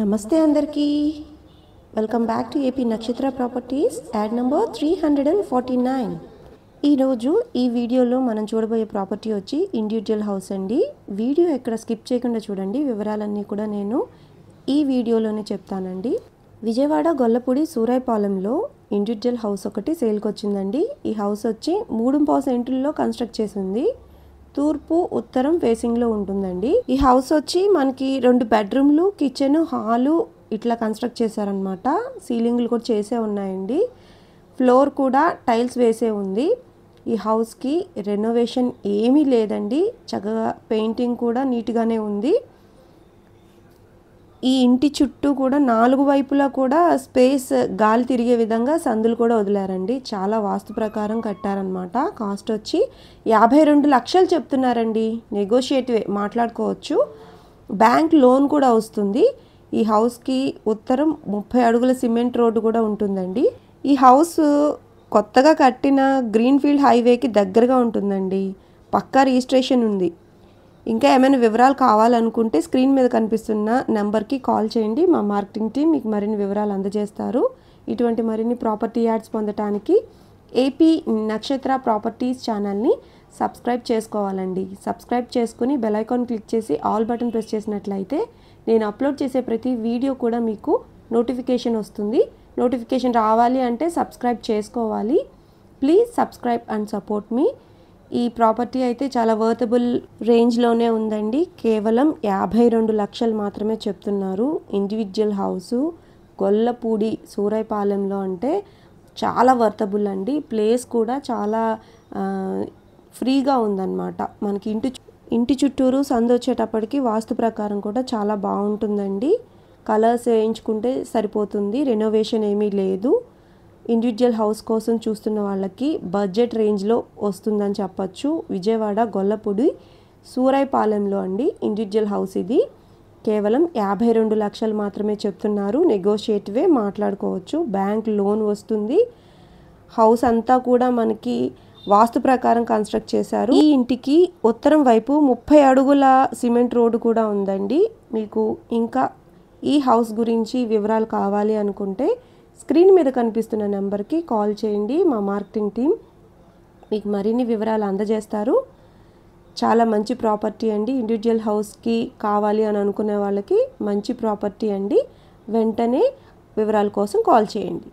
నమస్తే అందరికీ welcome back to AP Nakshatra properties ad number three hundred and forty nine ఈరోజు ఈ వీడియోలో మనం చూడబోయే ప్రాపర్టీ వచ్చి ఇండివిజువల్ హౌస్ అండి వీడియో ఎక్కడ స్కిప్ చేయకుండా చూడండి వివరాలన్నీ కూడా నేను ఈ వీడియోలోనే చెప్తానండి విజయవాడ గొల్లపూడి సూరాయిపాలెంలో ఇండివిజువల్ హౌస్ ఒకటి సేల్కి వచ్చిందండి ఈ హౌస్ వచ్చి మూడు పాసెంట్లో కన్స్ట్రక్ట్ చేసింది తూర్పు ఉత్తరం ఫేసింగ్లో ఉంటుందండి ఈ హౌస్ వచ్చి మనకి రెండు బెడ్రూమ్లు కిచెన్ హాలు ఇట్లా కన్స్ట్రక్ట్ చేశారనమాట సీలింగ్లు కూడా చేసే ఉన్నాయండి ఫ్లోర్ కూడా టైల్స్ వేసే ఉంది ఈ హౌస్కి రెనోవేషన్ ఏమీ లేదండి చక్కగా పెయింటింగ్ కూడా నీట్గానే ఉంది ఈ ఇంటి చుట్టూ కూడా నాలుగు వైపులా కూడా స్పేస్ గాలి తిరిగే విధంగా సందులు కూడా వదిలారండి చాలా వాస్తు ప్రకారం కట్టారనమాట కాస్ట్ వచ్చి యాభై రెండు లక్షలు చెప్తున్నారండి నెగోషియేటివ్ మాట్లాడుకోవచ్చు బ్యాంక్ లోన్ కూడా వస్తుంది ఈ హౌస్కి ఉత్తరం ముప్పై అడుగుల సిమెంట్ రోడ్డు కూడా ఉంటుందండి ఈ హౌస్ కొత్తగా కట్టిన గ్రీన్ఫీల్డ్ హైవేకి దగ్గరగా ఉంటుందండి పక్కా రిజిస్ట్రేషన్ ఉంది ఇంకా ఏమైనా వివరాలు కావాలనుకుంటే స్క్రీన్ మీద కనిపిస్తున్న నెంబర్కి కాల్ చేయండి మా మార్కెటింగ్ టీం మీకు మరిన్ని వివరాలు అందజేస్తారు ఇటువంటి మరిన్ని ప్రాపర్టీ యాడ్స్ పొందటానికి ఏపీ నక్షత్ర ప్రాపర్టీస్ ఛానల్ని సబ్స్క్రైబ్ చేసుకోవాలండి సబ్స్క్రైబ్ చేసుకుని బెలైకాన్ క్లిక్ చేసి ఆల్ బటన్ ప్రెస్ చేసినట్లయితే నేను అప్లోడ్ చేసే ప్రతి వీడియో కూడా మీకు నోటిఫికేషన్ వస్తుంది నోటిఫికేషన్ రావాలి అంటే సబ్స్క్రైబ్ చేసుకోవాలి ప్లీజ్ సబ్స్క్రైబ్ అండ్ సపోర్ట్ మీ ఈ ప్రాపర్టీ అయితే చాలా వర్తబుల్ రేంజ్లోనే ఉందండి కేవలం యాభై రెండు లక్షలు మాత్రమే చెప్తున్నారు ఇండివిజువల్ హౌసు గొల్లపూడి సూరైపాలెంలో అంటే చాలా వర్తబుల్ అండి ప్లేస్ కూడా చాలా ఫ్రీగా ఉందన్నమాట మనకి ఇంటి ఇంటి చుట్టూరు సందొచ్చేటప్పటికి వాస్తు ప్రకారం కూడా చాలా బాగుంటుందండి కలర్స్ వేయించుకుంటే సరిపోతుంది రెనోవేషన్ ఏమీ లేదు ఇండివిజువల్ హౌస్ కోసం చూస్తున్న వాళ్ళకి బడ్జెట్ రేంజ్లో వస్తుందని చెప్పచ్చు విజయవాడ గొల్లపూడి సూరాయిపాలెంలో అండి ఇండివిజువల్ హౌస్ ఇది కేవలం యాభై రెండు లక్షలు మాత్రమే చెప్తున్నారు నెగోషియేటివే మాట్లాడుకోవచ్చు బ్యాంక్ లోన్ వస్తుంది హౌస్ అంతా కూడా మనకి వాస్తు ప్రకారం కన్స్ట్రక్ట్ చేశారు ఈ ఇంటికి ఉత్తరం వైపు ముప్పై అడుగుల సిమెంట్ రోడ్డు కూడా ఉందండి మీకు ఇంకా ఈ హౌస్ గురించి వివరాలు కావాలి అనుకుంటే స్క్రీన్ మీద కనిపిస్తున్న నెంబర్కి కాల్ చేయండి మా మార్కెటింగ్ టీం మీకు మరిన్ని వివరాలు అందజేస్తారు చాలా మంచి ప్రాపర్టీ అండి ఇండివిజువల్ హౌస్కి కావాలి అని అనుకునే వాళ్ళకి మంచి ప్రాపర్టీ అండి వెంటనే వివరాల కోసం కాల్ చేయండి